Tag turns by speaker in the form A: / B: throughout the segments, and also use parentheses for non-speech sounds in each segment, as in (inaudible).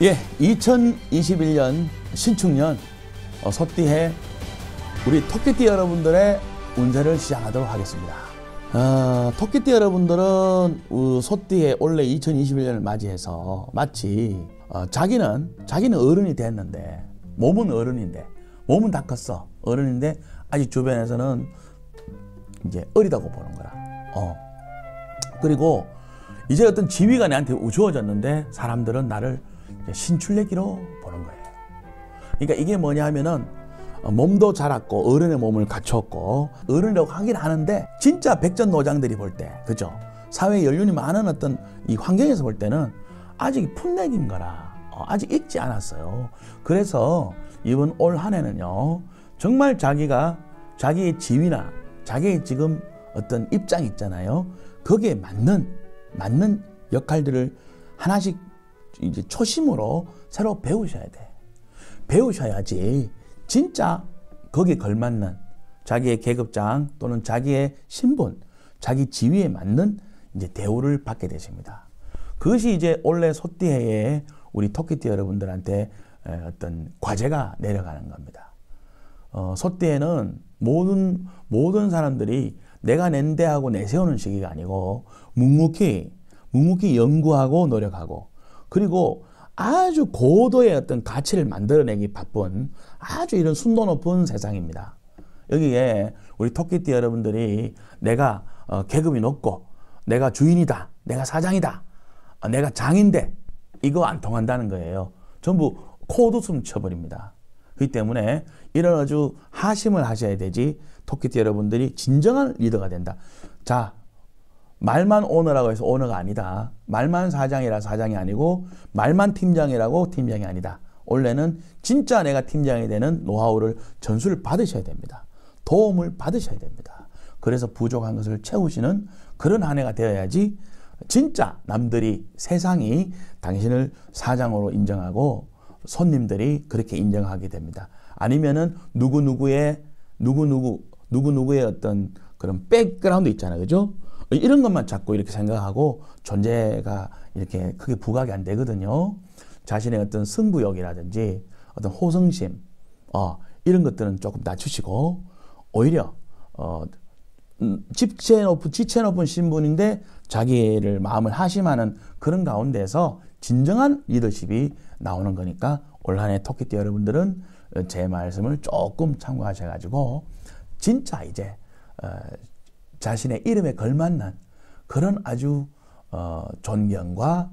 A: 예, 2021년 신축년 어, 섣디해 우리 토끼띠 여러분들의 운세를 시작하도록 하겠습니다. 어, 토끼띠 여러분들은 어, 섣디해 원래 2021년을 맞이해서 마치 어, 자기는 자기는 어른이 됐는데 몸은 어른인데 몸은 다 컸어 어른인데 아직 주변에서는 이제 어리다고 보는 거라어 그리고 이제 어떤 지위가 내한테 우 주어졌는데 사람들은 나를 신출내기로 보는 거예요. 그러니까 이게 뭐냐 하면은 어, 몸도 자랐고 어른의 몸을 갖췄고 어른이라고 하긴 하는데 진짜 백전노장들이 볼때 그죠? 사회 연륜이 많은 어떤 이 환경에서 볼 때는 아직 풋내긴 거라 어, 아직 익지 않았어요. 그래서 이번 올 한 해는요 정말 자기가 자기의 지위나 자기의 지금 어떤 입장 있잖아요. 거기에 맞는 맞는 역할들을 하나씩 이제 초심으로 새로 배우셔야 돼. 배우셔야지 진짜 거기에 걸맞는 자기의 계급장 또는 자기의 신분, 자기 지위에 맞는 이제 대우를 받게 되십니다. 그것이 이제 올해 소띠해에 우리 토끼띠 여러분들한테 어떤 과제가 내려가는 겁니다. 어, 소띠에는 모든 모든 사람들이 내가 낸 대하고 내세우는 시기가 아니고 묵묵히 묵묵히 연구하고 노력하고 그리고 아주 고도의 어떤 가치를 만들어내기 바쁜 아주 이런 순도 높은 세상입니다. 여기에 우리 토끼띠 여러분들이 내가 어, 계급이 높고 내가 주인이다, 내가 사장이다, 어, 내가 장인데 이거 안 통한다는 거예요. 전부 코웃숨 쳐버립니다. 그렇기 때문에 이런 아주 하심을 하셔야 되지 토끼띠 여러분들이 진정한 리더가 된다. 자 말만 오너라고 해서 오너가 아니다. 말만 사장이라 사장이 아니고 말만 팀장이라고 팀장이 아니다. 원래는 진짜 내가 팀장이 되는 노하우를 전수를 받으셔야 됩니다. 도움을 받으셔야 됩니다. 그래서 부족한 것을 채우시는 그런 한 해가 되어야지 진짜 남들이 세상이 당신을 사장으로 인정하고 손님들이 그렇게 인정하게 됩니다. 아니면은 누구누구의 누구누구 누구누구의 어떤 그런 백그라운드 있잖아요. 그죠? 이런 것만 자꾸 이렇게 생각하고 존재가 이렇게 크게 부각이 안 되거든요. 자신의 어떤 승부욕이라든지 어떤 호성심 어, 이런 것들은 조금 낮추시고 오히려 어, 음, 지체 높은 지체 높은 신분인데 자기를 마음을 하심하는 그런 가운데서 진정한 리더십이 나오는 거니까 올 한해 토끼띠 여러분들은 제 말씀을 조금 참고하셔가지고 진짜 이제 어, 자신의 이름에 걸맞는 그런 아주 어, 존경과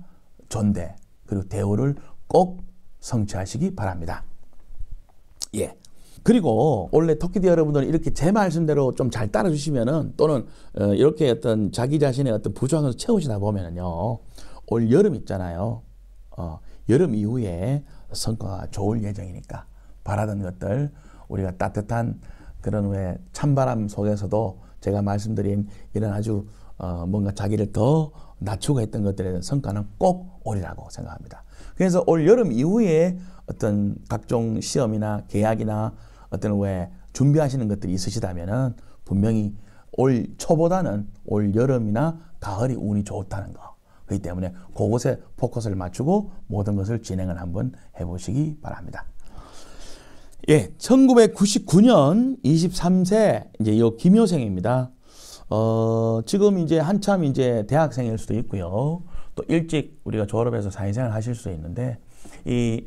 A: 존대 그리고 대우를 꼭 성취하시기 바랍니다. 예. 그리고 원래 토끼디 여러분들은 이렇게 제 말씀대로 좀 잘 따라주시면은 또는 어, 이렇게 어떤 자기 자신의 어떤 부족함을 채우시다 보면은요 올 여름 있잖아요. 어, 여름 이후에 성과가 좋을 예정이니까 바라던 것들 우리가 따뜻한 그런 왜 찬바람 속에서도 제가 말씀드린 이런 아주 어, 뭔가 자기를 더 낮추고 했던 것들에 대한 성과는 꼭올리라고 생각합니다. 그래서 올 여름 이후에 어떤 각종 시험이나 계약이나 어떤 왜 준비하시는 것들이 있으시다면은 분명히 올 초보다는 올 여름이나 가을이 운이 좋다는 거. 그렇기 때문에 그곳에 포커스를 맞추고 모든 것을 진행을 한번 해보시기 바랍니다. 예, 1999년 23세 이제 요 김효생입니다. 어, 지금 이제 한참 이제 대학생일 수도 있고요. 또 일찍 우리가 졸업해서 사회생활 하실 수 있는데 이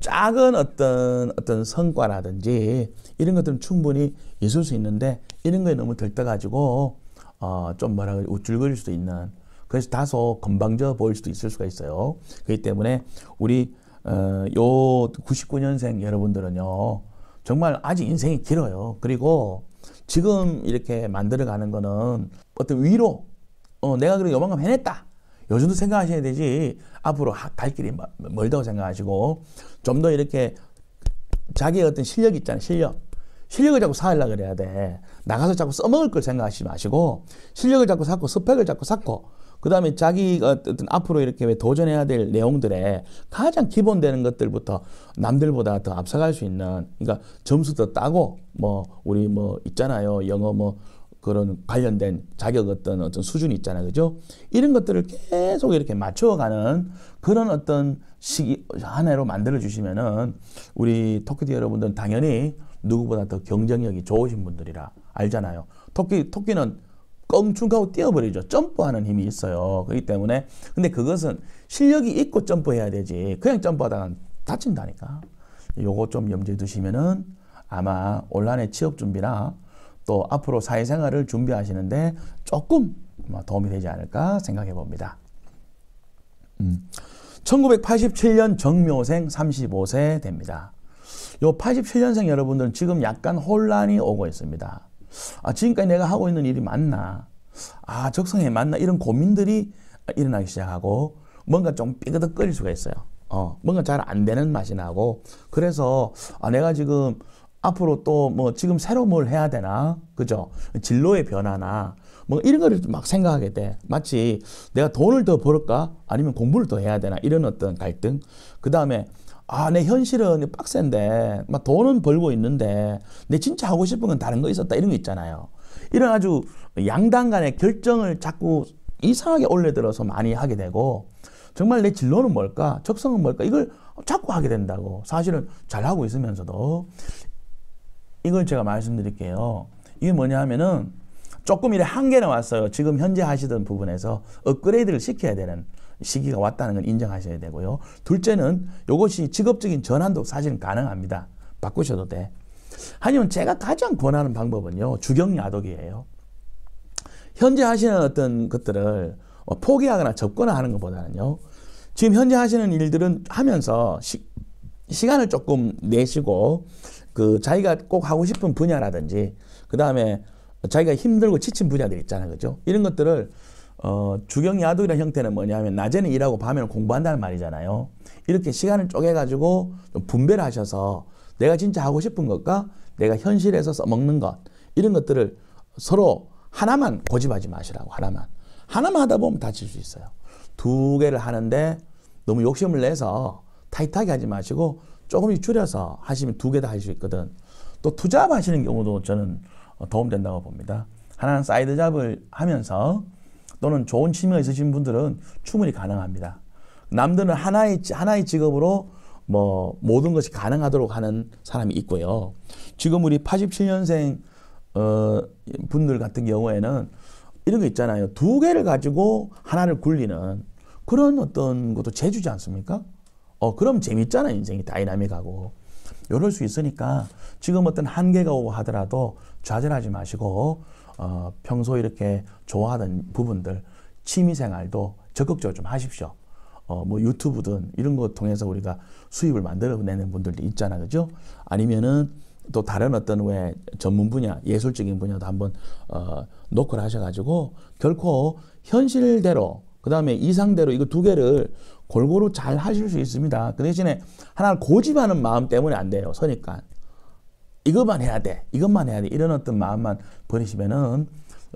A: 작은 어떤 어떤 성과라든지 이런 것들은 충분히 있을 수 있는데 이런 거에 너무 들떠가지고 어, 좀 뭐라 그래 우쭐거릴 수도 있는 그래서 다소 건방져 보일 수도 있을 수가 있어요. 그렇기 때문에 우리 어, 요 99년생 여러분들은요, 정말 아직 인생이 길어요. 그리고 지금 이렇게 만들어가는 거는 어떤 위로, 어, 내가 그래 요만큼 해냈다. 요즘도 생각하셔야 되지. 앞으로 갈 길이 멀다고 생각하시고, 좀 더 이렇게 자기의 어떤 실력 있잖아요. 실력. 실력을 자꾸 쌓으려 고 그래야 돼. 나가서 자꾸 써먹을 걸 생각하지 마시고, 실력을 자꾸 쌓고, 스펙을 자꾸 쌓고, 그 다음에 자기 어떤 앞으로 이렇게 왜 도전해야 될 내용들에 가장 기본되는 것들부터 남들보다 더 앞서갈 수 있는, 그러니까 점수도 따고, 뭐, 우리 뭐 있잖아요. 영어 뭐, 그런 관련된 자격 어떤 어떤 수준이 있잖아요. 그죠? 이런 것들을 계속 이렇게 맞춰가는 그런 어떤 시기 하나로 만들어주시면은 우리 토끼 여러분들은 당연히 누구보다 더 경쟁력이 좋으신 분들이라 알잖아요. 토끼, 토끼는 껑충하고 뛰어버리죠. 점프하는 힘이 있어요. 그렇기 때문에 근데 그것은 실력이 있고 점프해야 되지 그냥 점프하다가 다친다니까. 요거 좀 염두에 두시면은 아마 올 한해 취업 준비나 또 앞으로 사회생활을 준비하시는데 조금 도움이 되지 않을까 생각해 봅니다. 음. 1987년 정묘생 35세 됩니다. 요 87년생 여러분들은 지금 약간 혼란이 오고 있습니다. 아, 지금까지 내가 하고 있는 일이 맞나? 아, 적성에 맞나? 이런 고민들이 일어나기 시작하고 뭔가 좀 삐그덕거릴 수가 있어요. 어, 뭔가 잘 안 되는 맛이 나고 그래서 아, 내가 지금 앞으로 또 뭐 지금 새로 뭘 해야 되나? 그죠? 진로의 변화나 뭐 이런 거를 막 생각하게 돼. 마치 내가 돈을 더 벌까? 아니면 공부를 더 해야 되나? 이런 어떤 갈등. 그 다음에 아, 내 현실은 빡센데, 막 돈은 벌고 있는데, 내 진짜 하고 싶은 건 다른 거 있었다. 이런 거 있잖아요. 이런 아주 양당 간의 결정을 자꾸 이상하게 올려들어서 많이 하게 되고, 정말 내 진로는 뭘까? 적성은 뭘까? 이걸 자꾸 하게 된다고. 사실은 잘하고 있으면서도. 이걸 제가 말씀드릴게요. 이게 뭐냐 하면은, 조금 이래 한계나 왔어요. 지금 현재 하시던 부분에서 업그레이드를 시켜야 되는. 시기가 왔다는 걸 인정하셔야 되고요. 둘째는 이것이 직업적인 전환도 사실 가능합니다. 바꾸셔도 돼. 아니면 제가 가장 권하는 방법은요. 주경야독이에요. 현재 하시는 어떤 것들을 뭐 포기하거나 접거나 하는 것보다는요. 지금 현재 하시는 일들은 하면서 시, 시간을 조금 내시고 그 자기가 꼭 하고 싶은 분야라든지 그 다음에 자기가 힘들고 지친 분야들 있잖아요. 그죠? 이런 것들을 어, 주경야독이라는 형태는 뭐냐면 낮에는 일하고 밤에는 공부한다는 말이잖아요. 이렇게 시간을 쪼개가지고 분배를 하셔서 내가 진짜 하고 싶은 것과 내가 현실에서 써먹는 것 이런 것들을 서로 하나만 고집하지 마시라고 하나만 하나만 하다 보면 다칠 수 있어요. 두 개를 하는데 너무 욕심을 내서 타이트하게 하지 마시고 조금씩 줄여서 하시면 두 개 다 할 수 있거든. 또 투잡 하시는 경우도 저는 어, 도움된다고 봅니다. 하나는 사이드 잡을 하면서 또는 좋은 취미가 있으신 분들은 충분히 가능합니다. 남들은 하나의 하나의 직업으로 뭐 모든 것이 가능하도록 하는 사람이 있고요. 지금 우리 87년생 어, 분들 같은 경우에는 이런 거 있잖아요. 두 개를 가지고 하나를 굴리는 그런 어떤 것도 재주지 않습니까? 어, 그럼 재밌잖아요. 인생이 다이나믹하고. 이럴 수 있으니까 지금 어떤 한계가 오고 하더라도 좌절하지 마시고 어, 평소 이렇게 좋아하는 부분들 취미생활도 적극적으로 좀 하십시오. 어, 뭐 유튜브든 이런 거 통해서 우리가 수입을 만들어내는 분들도 있잖아, 그죠? 아니면은 또 다른 어떤 왜 전문 분야, 예술적인 분야도 한번 어, 노크를 하셔가지고 결코 현실대로 그 다음에 이상대로 이거 두 개를 골고루 잘 하실 수 있습니다. 그 대신에 하나를 고집하는 마음 때문에 안 돼요. 서니까. 이것만 해야 돼. 이것만 해야 돼. 이런 어떤 마음만 버리시면은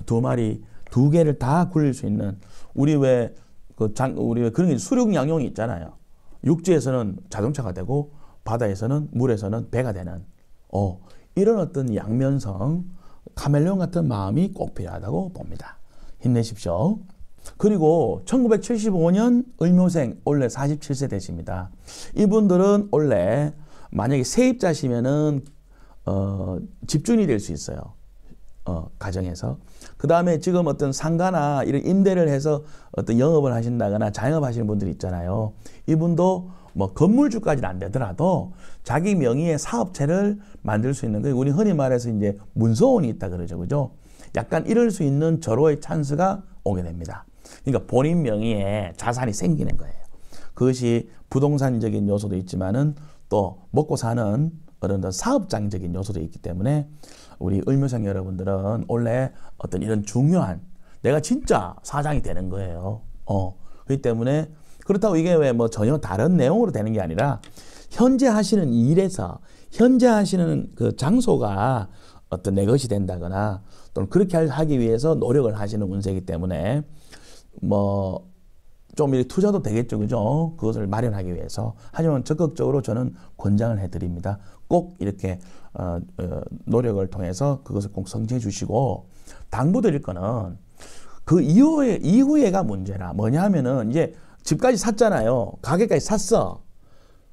A: 두 마리 두 개를 다 굴릴 수 있는 우리 왜 그장 우리 왜 그런 게 수륙 양용이 있잖아요. 육지에서는 자동차가 되고 바다에서는 물에서는 배가 되는 어 이런 어떤 양면성 카멜레온 같은 마음이 꼭 필요하다고 봅니다. 힘내십시오. 그리고 1975년 을묘생 원래 47세 되십니다. 이분들은 원래 만약에 세입자시면은 어, 집중이 될 수 있어요. 어, 가정에서. 그 다음에 지금 어떤 상가나 이런 임대를 해서 어떤 영업을 하신다거나 자영업 하시는 분들 있잖아요. 이분도 뭐 건물주까지는 안 되더라도 자기 명의의 사업체를 만들 수 있는 거예요. 우리 흔히 말해서 이제 문서원이 있다 그러죠. 그죠? 약간 이럴 수 있는 절호의 찬스가 오게 됩니다. 그러니까 본인 명의의 자산이 생기는 거예요. 그것이 부동산적인 요소도 있지만은 또 먹고 사는 어떤 사업장적인 요소도 있기 때문에 우리 을묘생 여러분들은 원래 어떤 이런 중요한 내가 진짜 사장이 되는 거예요. 어. 그렇기 때문에 그렇다고 이게 왜 뭐 전혀 다른 내용으로 되는 게 아니라 현재 하시는 일에서 현재 하시는 그 장소가 어떤 내 것이 된다거나 또는 그렇게 하기 위해서 노력을 하시는 운세이기 때문에 뭐좀 투자도 되겠죠. 그죠? 그것을 마련하기 위해서. 하지만 적극적으로 저는 권장을 해드립니다. 꼭 이렇게 어, 어, 노력을 통해서 그것을 꼭 성취해 주시고 당부드릴 거는 그 이후에, 이후에가 문제라. 뭐냐 하면은 이제 집까지 샀잖아요. 가게까지 샀어.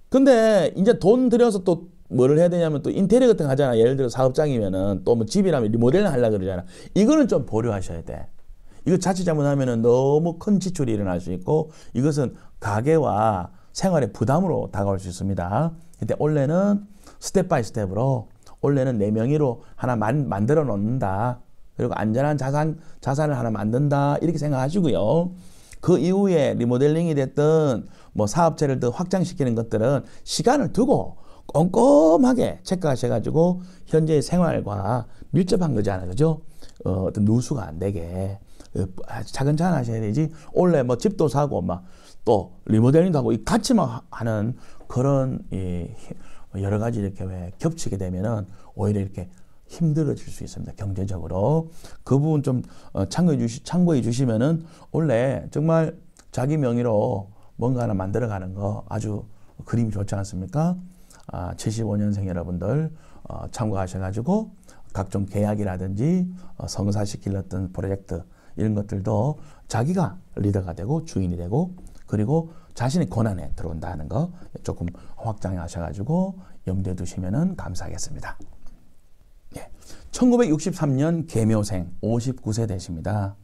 A: 근데 이제 돈 들여서 또 뭐를 해야 되냐면 또 인테리어 같은 거 하잖아. 예를 들어 사업장이면은 또 뭐 집이라면 뭐 리모델링 하려 고 그러잖아. 이거는 좀 보류하셔야 돼. 이거 자칫 잘못하면 너무 큰 지출이 일어날 수 있고 이것은 가계와 생활의 부담으로 다가올 수 있습니다. 근데 원래는 스텝 바이 스텝으로 원래는 네 명이로 하나 만, 만들어 놓는다. 그리고 안전한 자산 자산을 하나 만든다 이렇게 생각하시고요. 그 이후에 리모델링이 됐든 뭐 사업체를 더 확장시키는 것들은 시간을 두고 꼼꼼하게 체크하셔가지고 현재의 생활과 밀접한 거잖아요, 그죠? 어, 어떤 누수가 안 되게 차근차근 예, 아, 하셔야 되지. 원래 뭐 집도 사고 막 또 리모델링도 하고 같이 막 하는 그런 예, 여러 가지 이렇게 왜 겹치게 되면은 오히려 이렇게 힘들어질 수 있습니다. 경제적으로. 그 부분 좀 어, 참고해, 주시, 참고해 주시면은 원래 정말 자기 명의로 뭔가 하나 만들어가는 거 아주 그림이 좋지 않습니까? 아, 75년생 여러분들 어, 참고하셔가지고 각종 계약이라든지 어, 성사시키려던 프로젝트 이런 것들도 자기가 리더가 되고 주인이 되고 그리고 자신의 권한에 들어온다는 거 조금 확장해 하셔가지고 염두에 두시면 감사하겠습니다. 예. 1963년 개묘생 59세 되십니다.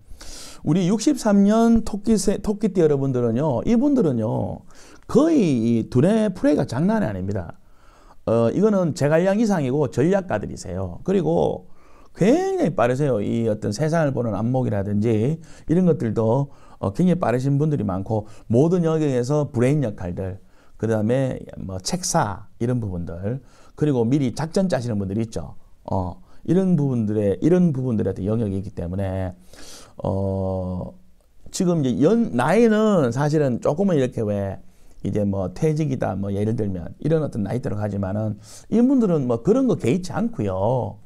A: 우리 63년 토끼세, 토끼띠 여러분들은요, 이분들은요, 거의 이두 프레이가 장난이 아닙니다. 어, 이거는 제갈량 이상이고 전략가들이세요. 그리고 굉장히 빠르세요. 이 어떤 세상을 보는 안목이라든지 이런 것들도 어, 굉장히 빠르신 분들이 많고 모든 영역에서 브레인 역할들 그 다음에 뭐 책사 이런 부분들 그리고 미리 작전 짜시는 분들이 있죠. 어, 이런 부분들의 이런 부분들에 영역이 있기 때문에 어, 지금 이제 연 나이는 사실은 조금은 이렇게 왜 이제 뭐 퇴직이다 뭐 예를 들면 이런 어떤 나이대로 가지만은 이분들은 뭐 그런 거 개의치 않고요.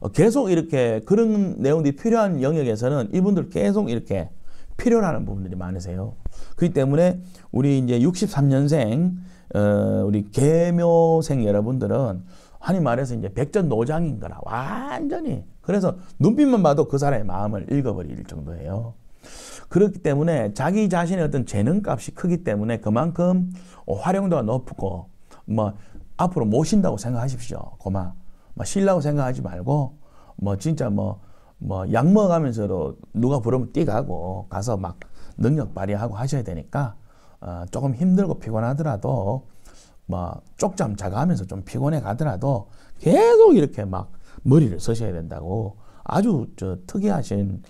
A: 어, 계속 이렇게 그런 내용들이 필요한 영역에서는 이분들 계속 이렇게 필요로 하는 부분들이 많으세요. 그렇기 때문에 우리 이제 63년생 어, 우리 계묘생 여러분들은 한이 말해서 이제 백전노장인 거라 완전히 그래서 눈빛만 봐도 그 사람의 마음을 읽어버릴 정도예요. 그렇기 때문에 자기 자신의 어떤 재능값이 크기 때문에 그만큼 어, 활용도가 높고 뭐 앞으로 모신다고 생각하십시오. 고마. 막 뭐 신라고 생각하지 말고 뭐 진짜 뭐 뭐 약먹으면서도 누가 부르면 뛰가고 가서 막 능력 발휘하고 하셔야 되니까 어, 조금 힘들고 피곤하더라도 뭐 쪽잠 자가하면서 좀 피곤해 가더라도 계속 이렇게 막 머리를 쓰셔야 된다고 아주 저 특이하신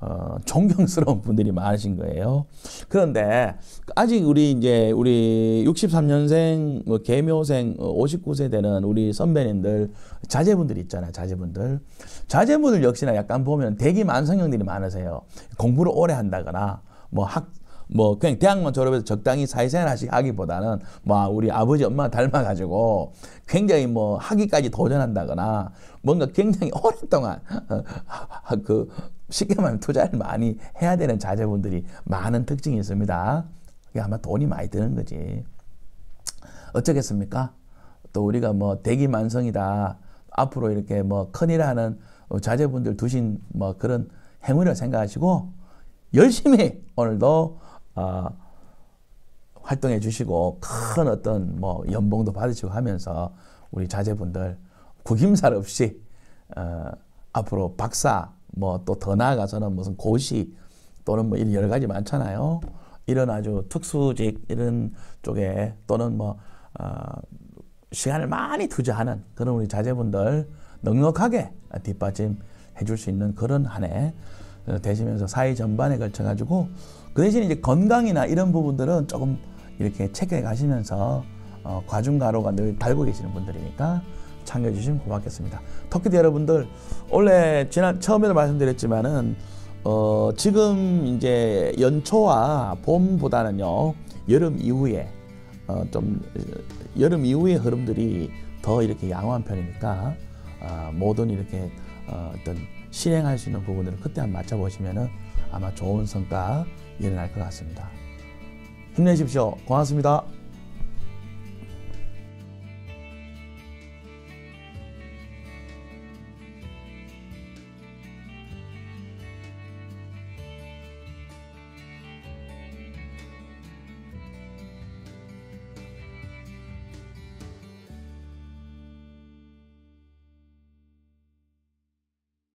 A: 어, 존경스러운 분들이 많으신 거예요. 그런데 아직 우리 이제 우리 63년생, 뭐 개묘생, 59세 어, 되는 우리 선배님들, 자제분들 있잖아요. 자제분들. 자제분들 역시나 약간 보면 대기 만성형들이 많으세요. 공부를 오래 한다거나 뭐 학, 뭐 그냥 대학만 졸업해서 적당히 사회생활 하기보다는 뭐 아, 우리 아버지 엄마 닮아가지고 굉장히 뭐 학위까지 도전한다거나 뭔가 굉장히 (laughs) 오랫동안 어, 어, 그 쉽게 말하면 투자를 많이 해야 되는 자제분들이 많은 특징이 있습니다. 그게 아마 돈이 많이 드는 거지. 어쩌겠습니까? 또 우리가 뭐 대기만성이다. 앞으로 이렇게 뭐 큰일하는 자제분들 두신 뭐 그런 행운이라 생각하시고 열심히 오늘도 어, 활동해 주시고 큰 어떤 뭐 연봉도 받으시고 하면서 우리 자제분들 구김살 없이 어, 앞으로 박사 뭐또더 나아가서는 무슨 고시 또는 뭐 이런 여러 가지 많잖아요. 이런 아주 특수직 이런 쪽에 또는 뭐 어, 시간을 많이 투자하는 그런 우리 자제분들 넉넉하게 뒷받침 해줄 수 있는 그런 한해 어, 되시면서 사회 전반에 걸쳐 가지고 그 대신 이제 건강이나 이런 부분들은 조금 이렇게 체크해 가시면서 어, 과중가로가 늘 달고 계시는 분들이니까 참여해 주시면 고맙겠습니다. 터키대 여러분들 원래 지난 처음에도 말씀드렸지만은 어, 지금 이제 연초와 봄보다는요 여름 이후에 어, 좀 여름 이후의 흐름들이 더 이렇게 양호한 편이니까 어, 아, 모든 이렇게 어, 어떤 실행할 수 있는 부분들을 그때 한번 맞춰보시면은 아마 좋은 성과 일어날 것 같습니다. 힘내십시오. 고맙습니다.